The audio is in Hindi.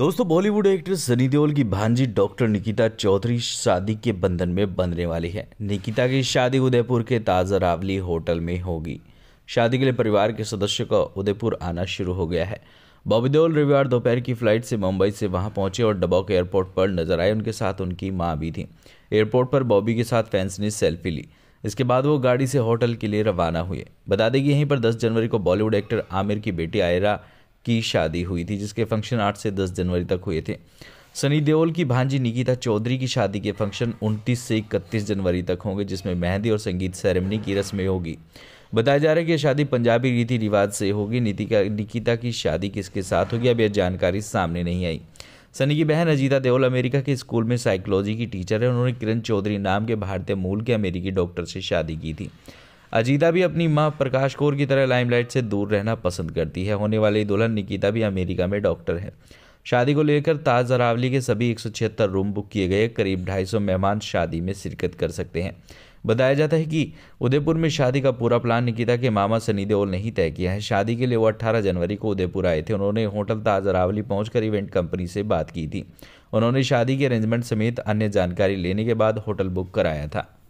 दोस्तों बॉलीवुड एक्ट्रेस सनी देओल की भांजी डॉक्टर निकिता चौधरी शादी के बंधन में बंधने वाली है निकिता की शादी उदयपुर के ताज़ा रावली होटल में होगी शादी के लिए परिवार के सदस्यों का उदयपुर आना शुरू हो गया है बॉबी देओल रविवार दोपहर की फ्लाइट से मुंबई से वहां पहुंचे और डबॉक एयरपोर्ट पर नजर आए उनके साथ उनकी माँ भी थी एयरपोर्ट पर बॉबी के साथ फैंस ने सेल्फी ली इसके बाद वो गाड़ी से होटल के लिए रवाना हुए बता दें कि यहीं पर 10 जनवरी को बॉलीवुड एक्टर आमिर की बेटी आयरा की शादी हुई थी जिसके फंक्शन आठ से दस जनवरी तक हुए थे सनी देओल की भांजी निकिता चौधरी की शादी के फंक्शन 29 से 31 जनवरी तक होंगे जिसमें मेहंदी और संगीत सेरेमनी की रस्में होगी बताया जा रहा है कि शादी पंजाबी रीति रिवाज से होगी नितिका निकिता की शादी किसके साथ होगी अब यह जानकारी सामने नहीं आई सनी की बहन अजीता देओल अमेरिका के स्कूल में साइकोलॉजी की टीचर है उन्होंने किरण चौधरी नाम के भारतीय मूल के अमेरिकी डॉक्टर से शादी की थी अजीता भी अपनी माँ प्रकाश कौर की तरह लाइमलाइट से दूर रहना पसंद करती है होने वाली दुल्हन निकिता भी अमेरिका में डॉक्टर है शादी को लेकर ताज अरावली के सभी एक रूम बुक किए गए करीब ढाई मेहमान शादी में शिरकत कर सकते हैं बताया जाता है कि उदयपुर में शादी का पूरा प्लान निकिता के मामा सनी देओल ने ही तय किया है शादी के लिए वो 18 जनवरी को उदयपुर आए थे उन्होंने होटल ताज अरावली पहुंचकर इवेंट कंपनी से बात की थी उन्होंने शादी के अरेंजमेंट समेत अन्य जानकारी लेने के बाद होटल बुक कराया था